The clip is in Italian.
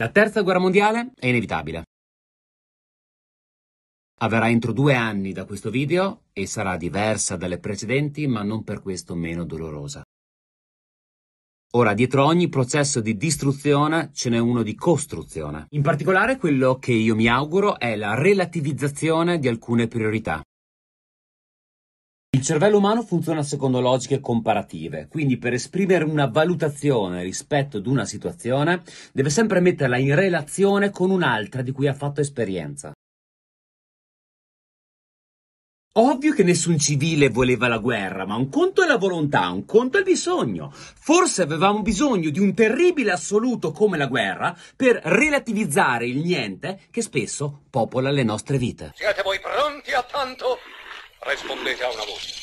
La terza guerra mondiale è inevitabile. Avverrà entro due anni da questo video e sarà diversa dalle precedenti ma non per questo meno dolorosa. Ora, dietro ogni processo di distruzione ce n'è uno di costruzione. In particolare quello che io mi auguro è la relativizzazione di alcune priorità. Il cervello umano funziona secondo logiche comparative, quindi per esprimere una valutazione rispetto ad una situazione deve sempre metterla in relazione con un'altra di cui ha fatto esperienza. Ovvio che nessun civile voleva la guerra, ma un conto è la volontà, un conto è il bisogno. Forse avevamo bisogno di un terribile assoluto come la guerra per relativizzare il niente che spesso popola le nostre vite. Siete voi pronti a tanto? rispondete a una voce.